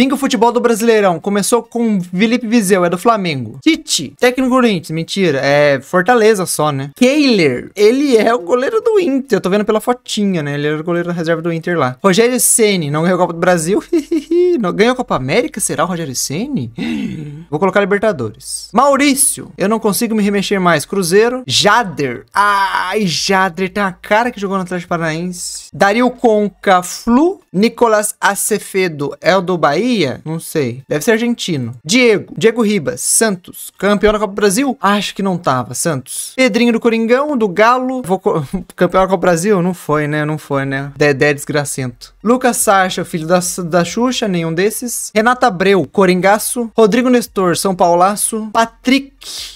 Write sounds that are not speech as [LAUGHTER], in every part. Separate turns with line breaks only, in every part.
Bingo Futebol do Brasileirão. Começou com Felipe Vizeu, é do Flamengo. Tite, técnico do Inter, mentira. É Fortaleza só, né? Kehler, ele é o goleiro do Inter. Eu tô vendo pela fotinha, né? Ele era o goleiro da reserva do Inter lá. Rogério Ceni, não ganhou a Copa do Brasil. [LAUGHS] ganhou a Copa América? Será o Rogério Ceni? [GASPS] Vou colocar Libertadores. Maurício, eu não consigo me remexer mais. Cruzeiro. Jader. Ai, Jader tem uma cara que jogou no Atlético Paranaense. Dario Conca, Flu. Nicolas Acefedo é o do Bahia. Bahia? Não sei. Deve ser argentino. Diego. Diego Ribas. Santos. Campeão da Copa do Brasil? Acho que não tava. Santos. Pedrinho do Coringão, do Galo. Vou... [LAUGHS] Campeão da Copa do Brasil? Não foi, né? Não foi, né? Dedé desgracento. Lucas Sacha, filho da, da Xuxa, nenhum desses. Renata Abreu, Coringaço. Rodrigo Nestor, São Paulaço. Patrick,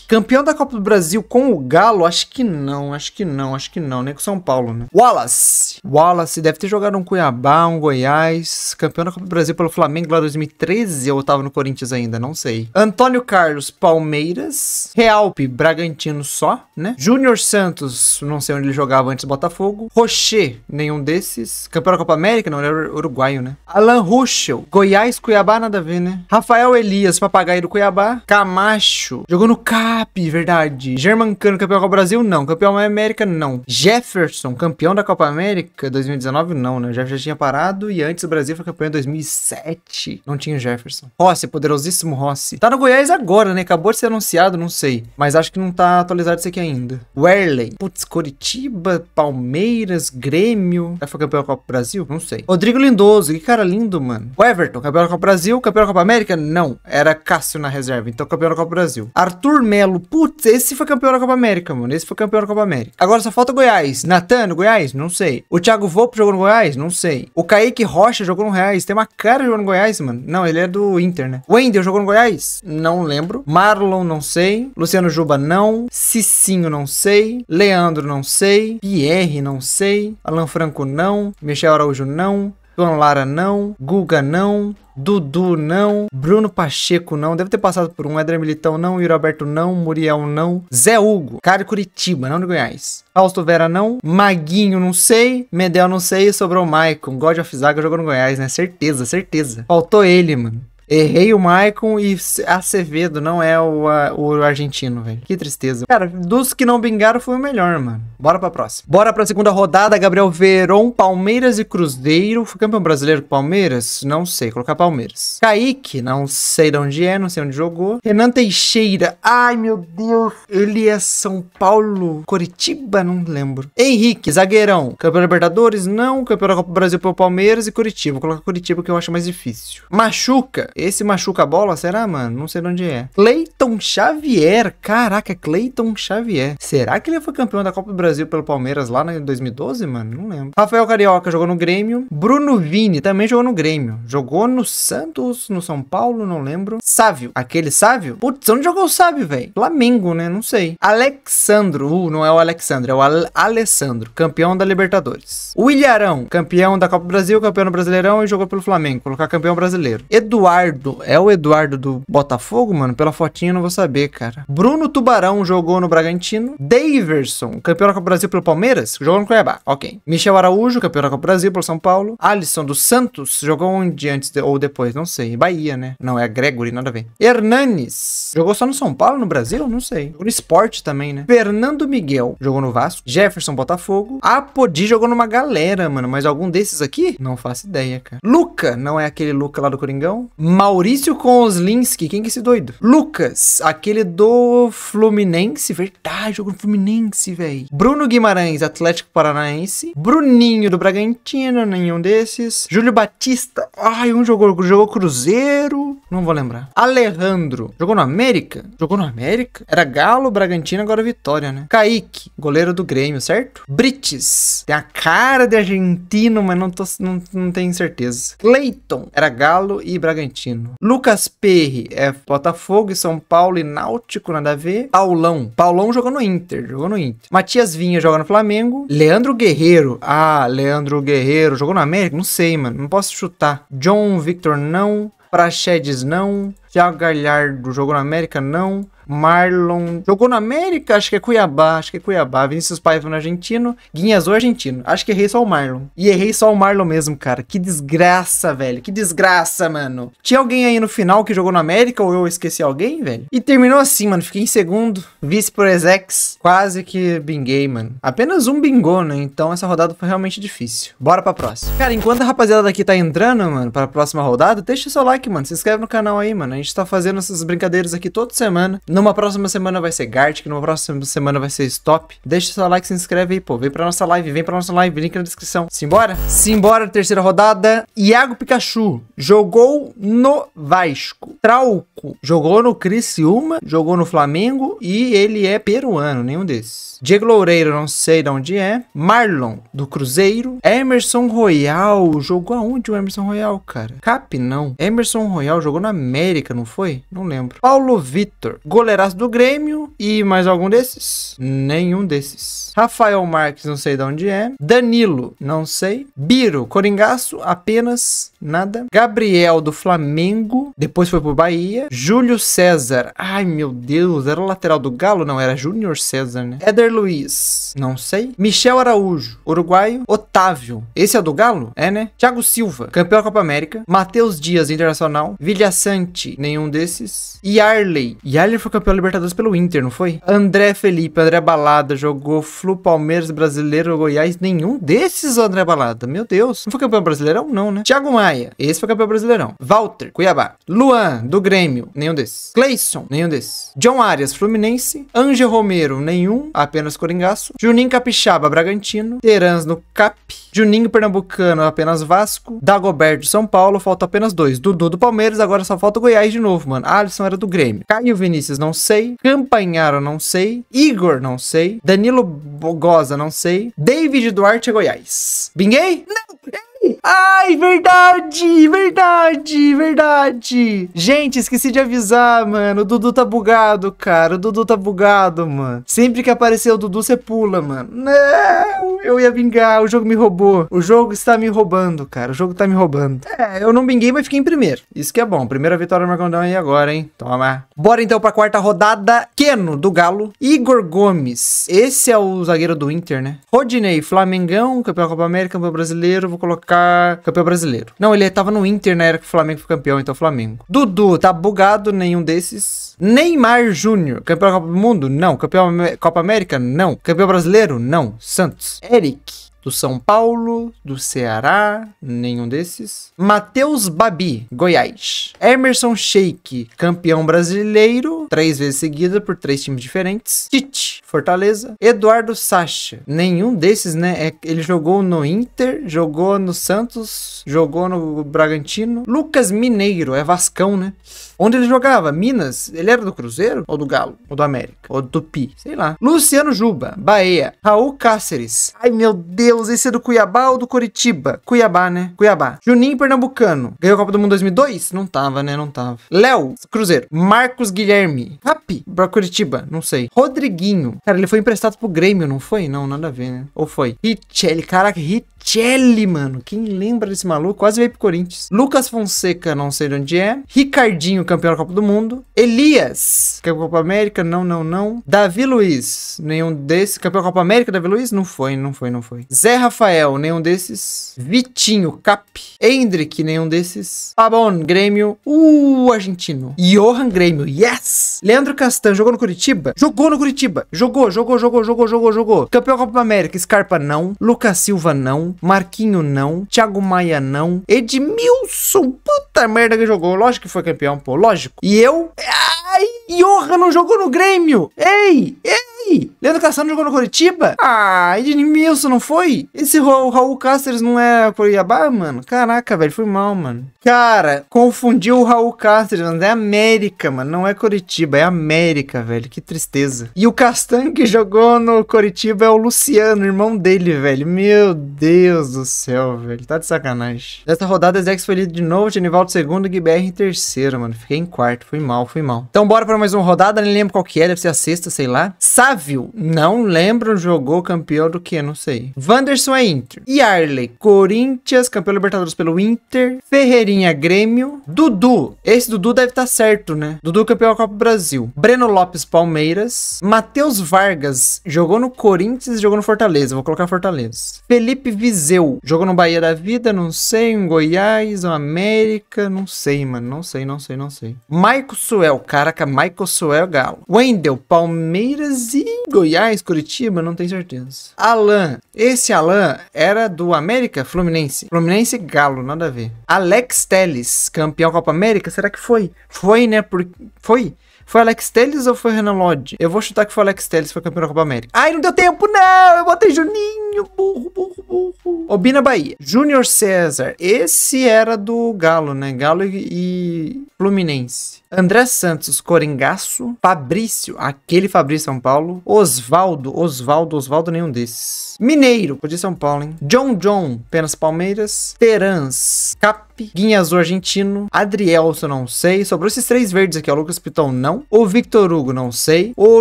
campeão da Copa do Brasil com o Galo? Acho que não, acho que não, acho que não, nem com São Paulo, né? Wallace. Wallace deve ter jogado um Cuiabá, um Goiás. Campeão da Copa do Brasil pelo Flamengo lá 2013 ou tava no Corinthians ainda, não sei. Antônio Carlos, Palmeiras. Realpe, Bragantino só, né? Júnior Santos, não sei onde ele jogava antes do Botafogo. Rocher, nenhum desses. Campeão da Copa América, não, ele era uruguaio, né? Alan Ruschel, Goiás, Cuiabá, nada a ver, né? Rafael Elias, papagaio do Cuiabá. Camacho, jogou no CAP, verdade. Germancano, campeão da Copa Brasil, não. Campeão da América, não. Jefferson, campeão da Copa América, 2019, não, né? já tinha parado e antes o Brasil foi campeão em 2007. Rossi. Não tinha Jefferson. Rossi, poderosíssimo Rossi. Tá no Goiás agora, né? Acabou de ser anunciado, não sei. Mas acho que não tá atualizado isso aqui ainda. Werley. Putz, Coritiba, Palmeiras, Grêmio. Já foi campeão da Copa do Brasil? Não sei. Rodrigo Lindoso. Que cara lindo, mano. O Everton, campeão da Copa do Brasil. Campeão da Copa América? Não. Era Cássio na reserva. Então, campeão da Copa do Brasil. Arthur Melo. Putz, esse foi campeão da Copa América, mano. Esse foi campeão da Copa América. Agora só falta Goiás. Natan, no Goiás? Não sei. O Thiago Vopo jogou no Goiás? Não sei. O Kaique Rocha jogou no Goiás. Tem uma cara jogando no Goiás mano. Não, ele é do Inter, né? Wendel jogou no Goiás? Não lembro. Marlon, não sei. Luciano Juba, não. Cicinho, não sei. Leandro, não sei. Pierre, não sei. Alan Franco, não. Michel Araújo, não. Lara não, Guga não, Dudu não, Bruno Pacheco não, deve ter passado por um, Éder Militão não, Yuri Alberto não, Muriel não, Zé Hugo, cara Curitiba, não de Goiás, Fausto Vera não, Maguinho não sei, Medel não sei, sobrou o Maicon, God of Zaga jogou no Goiás, né, certeza, certeza, faltou ele, mano. Errei o Maicon e Acevedo não é o, a, o argentino, velho. Que tristeza. Cara, dos que não bingaram foi o melhor, mano. Bora pra próxima. Bora pra segunda rodada, Gabriel Veron, Palmeiras e Cruzeiro. Foi campeão brasileiro com Palmeiras? Não sei, colocar Palmeiras. Kaique, não sei de onde é, não sei onde jogou. Renan Teixeira, ai meu Deus. Ele é São Paulo, Coritiba, não lembro. Henrique, zagueirão. Campeão Libertadores? Não. Campeão da Copa do Brasil pelo Palmeiras e Curitiba. Vou colocar Curitiba que eu acho mais difícil. Machuca, esse machuca a bola, será, mano? Não sei de onde é. Clay Cleiton Xavier. Caraca, é Cleiton Xavier. Será que ele foi campeão da Copa do Brasil pelo Palmeiras lá em 2012, mano? Não lembro. Rafael Carioca jogou no Grêmio. Bruno Vini também jogou no Grêmio. Jogou no Santos, no São Paulo, não lembro. Sávio. Aquele Sávio? Putz, onde jogou o Sávio, velho? Flamengo, né? Não sei. Alexandro. Uh, não é o Alexandro, é o Al Alessandro, campeão da Libertadores. O Ilharão, campeão da Copa do Brasil, campeão do Brasileirão e jogou pelo Flamengo. Colocar campeão brasileiro. Eduardo. É o Eduardo do Botafogo, mano? Pela fotinha não vou saber, cara. Bruno Tubarão jogou no Bragantino. Daverson, campeão da Copa Brasil pelo Palmeiras, jogou no Cuiabá. Ok. Michel Araújo, campeão da Copa Brasil pelo São Paulo. Alisson do Santos, jogou onde antes de, ou depois? Não sei. Bahia, né? Não, é Gregory, nada a ver. Hernanes, jogou só no São Paulo, no Brasil? Não sei. Jogou no esporte também, né? Fernando Miguel, jogou no Vasco. Jefferson Botafogo. Apodi jogou numa galera, mano. Mas algum desses aqui? Não faço ideia, cara. Luca, não é aquele Luca lá do Coringão? Maurício Konslinski, quem que é esse doido? Lucas. Aquele do Fluminense, verdade, jogo do Fluminense, velho. Bruno Guimarães, Atlético Paranaense. Bruninho do Bragantino, nenhum desses. Júlio Batista, ai, um jogou, jogou Cruzeiro, não vou lembrar. Alejandro, jogou no América? Jogou no América? Era Galo, Bragantino, agora Vitória, né? Kaique, goleiro do Grêmio, certo? Brites, tem a cara de argentino, mas não, tô, não, não tenho certeza. Clayton, era Galo e Bragantino. Lucas Perry, é Botafogo e São Paulo. Paulo e Náutico, nada a ver. Paulão. Paulão jogou no Inter, jogou no Inter. Matias Vinha joga no Flamengo. Leandro Guerreiro. Ah, Leandro Guerreiro. Jogou no América? Não sei, mano. Não posso chutar. John Victor, não. Praxedes, não. Thiago Galhardo jogou no América, não. Marlon. Jogou no América, acho que é Cuiabá, acho que é Cuiabá. Vinícius Paiva no Argentino. Guinhas, argentino. Acho que errei só o Marlon. E errei só o Marlon mesmo, cara. Que desgraça, velho. Que desgraça, mano. Tinha alguém aí no final que jogou no América ou eu esqueci alguém, velho? E terminou assim, mano. Fiquei em segundo. Vice por Exex. Quase que binguei, mano. Apenas um bingou, né? Então essa rodada foi realmente difícil. Bora pra próxima. Cara, enquanto a rapaziada daqui tá entrando, mano, pra próxima rodada, deixa seu like, mano. Se inscreve no canal aí, mano. A gente tá fazendo essas brincadeiras aqui toda semana. Numa próxima semana vai ser Gartic, numa próxima semana vai ser Stop. Deixa seu like, se inscreve aí, pô. Vem pra nossa live, vem pra nossa live, link na descrição. Simbora? Simbora, terceira rodada. Iago Pikachu jogou no Vasco. Trauco jogou no Criciúma, jogou no Flamengo e ele é peruano, nenhum desses. Diego Loureiro, não sei de onde é. Marlon, do Cruzeiro. Emerson Royal, jogou aonde o Emerson Royal, cara? Cap, não. Emerson Royal jogou na América, não foi? Não lembro. Paulo Vitor, goleiro Soleras do Grêmio e mais algum desses? Nenhum desses. Rafael Marques, não sei de onde é. Danilo, não sei. Biro, Coringaço, apenas nada. Gabriel do Flamengo, depois foi pro Bahia. Júlio César, ai meu Deus, era o lateral do Galo? Não, era Júnior César, né? Éder Luiz, não sei. Michel Araújo, uruguaio. Otávio, esse é do Galo? É, né? Thiago Silva, campeão da Copa América. Matheus Dias, internacional. Vilha Sante, nenhum desses. E Arley, e Arley foi campeão Libertadores pelo Inter, não foi? André Felipe, André Balada, jogou Flu, Palmeiras, Brasileiro, Goiás. Nenhum desses, André Balada. Meu Deus. Não foi campeão brasileirão, não, né? Thiago Maia. Esse foi campeão brasileirão. Walter, Cuiabá. Luan, do Grêmio. Nenhum desses. Cleison, nenhum desses. John Arias, Fluminense. Ângel Romero, nenhum. Apenas Coringaço. Juninho Capixaba, Bragantino. Terans no Cap. Juninho Pernambucano, apenas Vasco. Dagoberto, São Paulo. Falta apenas dois. Dudu do Palmeiras. Agora só falta o Goiás de novo, mano. Alisson era do Grêmio. Caio Vinícius, não sei. Campanharo, não sei. Igor, não sei. Danilo Bogosa, não sei. David Duarte é Goiás. Binguei? Não! É Ai, verdade, verdade, verdade. Gente, esqueci de avisar, mano. O Dudu tá bugado, cara. O Dudu tá bugado, mano. Sempre que aparecer o Dudu, você pula, mano. Não, eu ia vingar. O jogo me roubou. O jogo está me roubando, cara. O jogo tá me roubando. É, eu não vinguei, mas fiquei em primeiro. Isso que é bom. Primeira vitória do Marcondão aí agora, hein? Toma. Bora então pra quarta rodada. Keno, do Galo. Igor Gomes. Esse é o zagueiro do Inter, né? Rodinei, Flamengão, campeão da Copa América, campeão brasileiro. Vou colocar ficar campeão brasileiro. Não, ele tava no Inter na era que o Flamengo foi campeão, então é Flamengo. Dudu, tá bugado nenhum desses. Neymar Júnior, campeão da Copa do Mundo? Não. Campeão Copa América? Não. Campeão brasileiro? Não. Santos. Eric, do São Paulo, do Ceará, nenhum desses. Matheus Babi, Goiás. Emerson Sheik, campeão brasileiro, três vezes seguida por três times diferentes. Tite, Fortaleza. Eduardo Sacha, nenhum desses, né? É, ele jogou no Inter, jogou no Santos, jogou no Bragantino. Lucas Mineiro, é Vascão, né? Onde ele jogava? Minas. Ele era do Cruzeiro? Ou do Galo? Ou do América? Ou do Tupi? Sei lá. Luciano Juba, Bahia. Raul Cáceres. Ai, meu Deus, esse é do Cuiabá ou do Coritiba? Cuiabá, né? Cuiabá. Juninho Pernambucano. Ganhou a Copa do Mundo 2002? Não tava, né? Não tava. Léo, Cruzeiro. Marcos Guilherme. Rapi, pra Curitiba. Não sei. Rodriguinho. Cara, ele foi emprestado pro Grêmio, não foi? Não, nada a ver, né? Ou foi? Richelli. Caraca, Richelli, mano. Quem lembra desse maluco? Quase veio pro Corinthians. Lucas Fonseca, não sei de onde é. Ricardinho campeão da Copa do Mundo. Elias campeão Copa América, não, não, não. Davi Luiz, nenhum desses. Campeão Copa América, Davi Luiz? Não foi, não foi, não foi. Zé Rafael, nenhum desses. Vitinho, Cap. Hendrick, nenhum desses. Pabon, Grêmio. Uh, argentino. Johan Grêmio, yes! Leandro Castan, jogou no Curitiba? Jogou no Curitiba. Jogou, jogou, jogou, jogou, jogou, jogou. Campeão Copa América, Scarpa não. Lucas Silva não. Marquinho não. Thiago Maia não. Edmilson, puta merda que jogou. Lógico que foi campeão, pô. Lógico. E eu. Ai, eu Porra, não jogou no Grêmio! Ei! Ei! Leandro Cassano jogou no Curitiba? Ah, Ednilson não foi? Esse Raul Raul Cáceres não é Cuiabá, mano? Caraca, velho, foi mal, mano. Cara, confundiu o Raul Cáceres, mano. É América, mano. Não é Curitiba, é América, velho. Que tristeza. E o Castan que jogou no Curitiba é o Luciano, irmão dele, velho. Meu Deus do céu, velho. Tá de sacanagem. Nessa rodada, Zex foi lido de novo, Genivaldo segundo, Guibert em terceiro, mano. Fiquei em quarto. Fui mal, fui mal. Então bora pra mais uma rodada. Nem lembro qual que é, deve ser a sexta, sei lá. Sabe não lembro, jogou campeão do que, não sei. Wanderson é Inter. Yarley, Corinthians, campeão Libertadores pelo Inter. Ferreirinha, Grêmio. Dudu, esse Dudu deve estar tá certo, né? Dudu, campeão da Copa do Brasil. Breno Lopes, Palmeiras. Matheus Vargas, jogou no Corinthians e jogou no Fortaleza. Vou colocar Fortaleza. Felipe Vizeu, jogou no Bahia da Vida, não sei. Um Goiás, um América, não sei, mano. Não sei, não sei, não sei. Maico Suel, caraca, Maico Suel Galo. Wendel, Palmeiras e Goiás, Curitiba, não tenho certeza. Alan. Esse Alan era do América Fluminense. Fluminense Galo, nada a ver. Alex Teles, campeão Copa América, será que foi? Foi, né? Por... Foi? Foi Alex Telles ou foi Renan Lodge? Eu vou chutar que foi Alex Telles, foi campeão da Copa América. Ai, não deu tempo, não! Eu botei Juninho, burro, burro, burro. Obina Bahia. Júnior César. Esse era do Galo, né? Galo e Fluminense. André Santos, Coringaço, Fabrício, aquele Fabrício São Paulo, Osvaldo, Osvaldo, Osvaldo nenhum desses. Mineiro, podia São Paulo, hein? John John, apenas Palmeiras, Terans, Cap Guinhas argentino, Adrielson não sei, sobrou esses três verdes aqui, ó, Lucas Piton não, o Victor Hugo não sei, o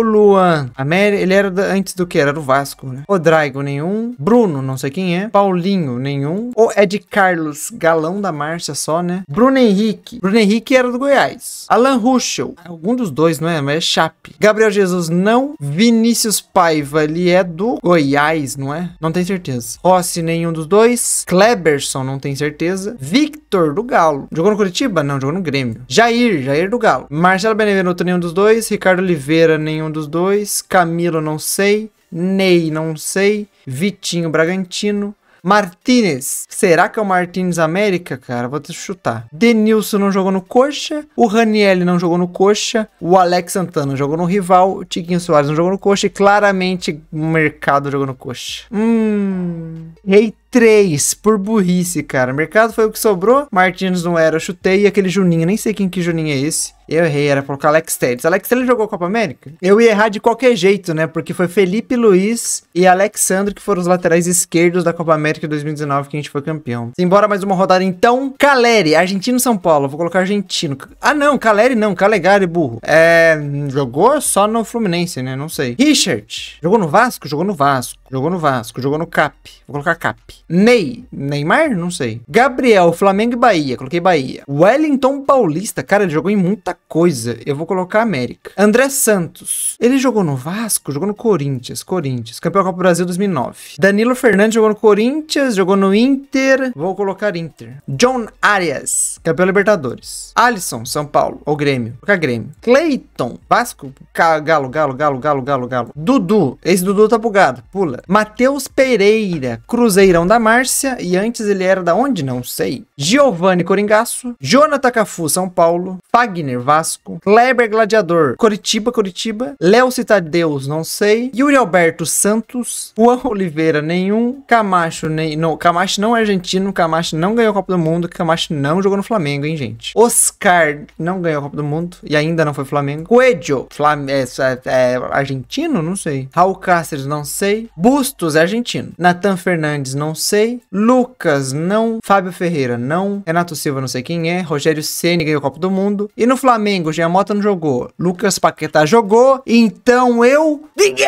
Luan, Amélia, ele era da, antes do que? Era do Vasco, né? O Draigo nenhum, Bruno não sei quem é, Paulinho nenhum, o Ed Carlos, galão da Márcia só, né? Bruno Henrique, Bruno Henrique era do Goiás, Alan Alan Ruschel, algum dos dois, não é? Mas é Chape. Gabriel Jesus, não. Vinícius Paiva, ele é do Goiás, não é? Não tenho certeza. Rossi, nenhum dos dois. Kleberson, não tenho certeza. Victor, do Galo. Jogou no Curitiba? Não, jogou no Grêmio. Jair, Jair do Galo. Marcelo Benevenuto, nenhum dos dois. Ricardo Oliveira, nenhum dos dois. Camilo, não sei. Ney, não sei. Vitinho Bragantino. Martinez. Será que é o Martinez América, cara? Vou te chutar. Denilson não jogou no coxa. O Raniel não jogou no coxa. O Alex Santana jogou no rival. O Tiquinho Soares não jogou no coxa. E claramente o mercado jogou no coxa. Hum. Eita três por burrice, cara. mercado foi o que sobrou. Martins não era, eu chutei. E aquele Juninho, nem sei quem que Juninho é esse. Eu errei, era colocar Alex Telles. Alex Telles jogou Copa América? Eu ia errar de qualquer jeito, né? Porque foi Felipe Luiz e Alexandre que foram os laterais esquerdos da Copa América 2019 que a gente foi campeão. Embora mais uma rodada então. Caleri, Argentino São Paulo. Vou colocar Argentino. Ah, não, Caleri não, Calegari, burro. É. Jogou só no Fluminense, né? Não sei. Richard. Jogou no Vasco? Jogou no Vasco. Jogou no Vasco, jogou no CAP. Vou colocar CAP. Ney, Neymar? Não sei. Gabriel, Flamengo e Bahia. Coloquei Bahia. Wellington Paulista, cara, ele jogou em muita coisa. Eu vou colocar América. André Santos. Ele jogou no Vasco, jogou no Corinthians. Corinthians. Campeão da Copa do Brasil 2009. Danilo Fernandes jogou no Corinthians, jogou no Inter. Vou colocar Inter. John Arias, campeão Libertadores. Alisson, São Paulo. Ou Grêmio. Vou colocar Grêmio. Clayton, Vasco. Galo, Galo, Galo, Galo, Galo, Galo. Dudu. Esse Dudu tá bugado. Pula. Matheus Pereira, Cruzeirão da Márcia, e antes ele era da onde? Não sei. Giovanni Coringaço, Jonathan Cafu, São Paulo, Fagner Vasco, Kleber Gladiador, Coritiba, Coritiba, Léo Citadeus, não sei, Yuri Alberto Santos, Juan Oliveira, nenhum, Camacho, nem, não, Camacho não é argentino, Camacho não ganhou a Copa do Mundo, Camacho não jogou no Flamengo, hein, gente. Oscar não ganhou a Copa do Mundo e ainda não foi Flamengo. Coelho, Flam é, é, é, argentino? Não sei. Raul Cáceres, não sei. Bu Bustos é argentino. Natan Fernandes, não sei. Lucas, não. Fábio Ferreira, não. Renato Silva, não sei quem é. Rogério Ceni ganhou o Copa do Mundo. E no Flamengo, Mota não jogou. Lucas Paquetá jogou. Então eu. binguei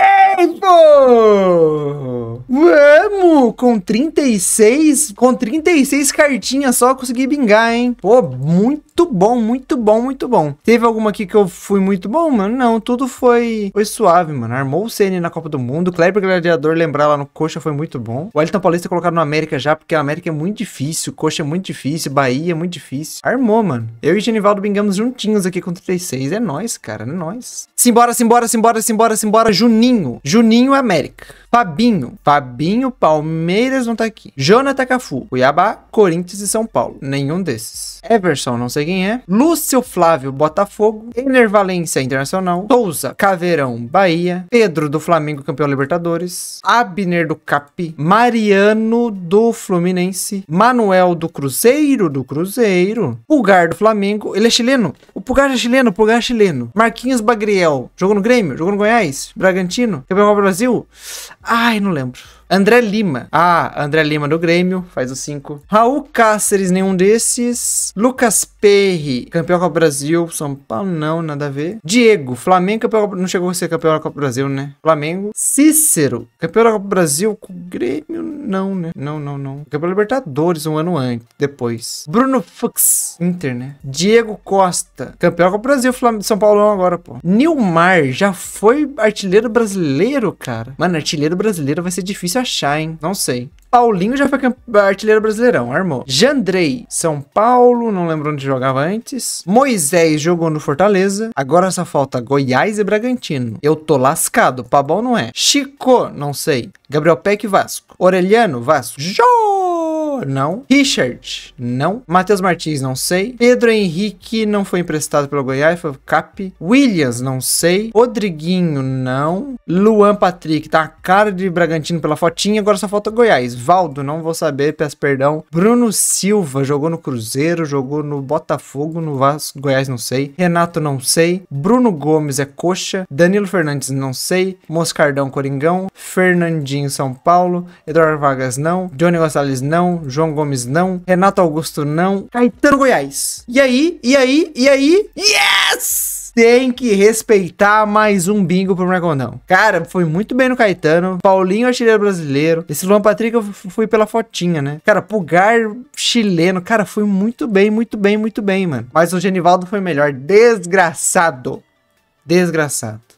pô! Vamos! Com 36. Com 36 cartinhas só consegui bingar, hein? Pô, muito bom, muito bom, muito bom. Teve alguma aqui que eu fui muito bom, mano? Não, tudo foi, foi suave, mano. Armou o Ceni na Copa do Mundo. Kleber Gladiador lembrar lá no Coxa foi muito bom. O Elton Paulista colocar no América já, porque a América é muito difícil, Coxa é muito difícil, Bahia é muito difícil. Armou, mano. Eu e Genivaldo bingamos juntinhos aqui com 36. É nós, cara, é nós. Simbora, simbora, simbora, simbora, simbora. Juninho. Juninho América. Fabinho. Fabinho, Palmeiras não tá aqui. Jonathan Cafu. Cuiabá, Corinthians e São Paulo. Nenhum desses. Everson, não sei quem é. Lúcio Flávio, Botafogo. Ener Valência, Internacional. Souza, Caveirão, Bahia. Pedro, do Flamengo, campeão Libertadores. Abner, do Capi. Mariano, do Fluminense. Manuel, do Cruzeiro, do Cruzeiro. Pulgar, do Flamengo. Ele é chileno. O Pulgar é chileno, o Pulgar é chileno. Marquinhos Bagriel, Jogou no Grêmio? Jogou no Goiás? Bragantino? Campeão Brasil? Ai, não lembro. André Lima. Ah, André Lima do Grêmio, faz o 5. Raul Cáceres, nenhum desses. Lucas Perry, campeão Copa Brasil. São Paulo, não, nada a ver. Diego, Flamengo, campeão Não chegou a ser campeão da Copa Brasil, né? Flamengo. Cícero, campeão da Copa Brasil com Grêmio, não, né? Não, não, não. Campeão Libertadores um ano antes, depois. Bruno Fux, Inter, né? Diego Costa, campeão da Copa Brasil, São Paulo agora, pô. Nilmar, já foi artilheiro brasileiro, cara. Mano, artilheiro brasileiro vai ser difícil difícil achar, hein? Não sei. Paulinho já foi artilheiro brasileirão, armou. Jandrei, São Paulo, não lembro onde jogava antes. Moisés jogou no Fortaleza. Agora só falta Goiás e Bragantino. Eu tô lascado, Pabão não é. Chico, não sei. Gabriel Peck, Vasco. Orelhano, Vasco. João! não. Richard, não. Matheus Martins, não sei. Pedro Henrique não foi emprestado pelo Goiás, foi cap. Williams, não sei. Rodriguinho, não. Luan Patrick, tá a cara de Bragantino pela fotinha, agora só falta Goiás. Valdo, não vou saber, peço perdão. Bruno Silva, jogou no Cruzeiro, jogou no Botafogo, no Vasco, Goiás, não sei. Renato, não sei. Bruno Gomes é coxa. Danilo Fernandes, não sei. Moscardão, Coringão. Fernandinho, São Paulo. Eduardo Vargas, não. Johnny Gonçalves, não. João Gomes não, Renato Augusto não, Caetano Goiás. E aí, e aí, e aí, yes! tem que respeitar mais um bingo pro Maracanã. Cara, foi muito bem no Caetano. Paulinho, artilheiro brasileiro. Esse Luan Patrick eu fui pela fotinha, né? Cara, Pulgar chileno. Cara, foi muito bem, muito bem, muito bem, mano. Mas o Genivaldo foi melhor. Desgraçado. Desgraçado.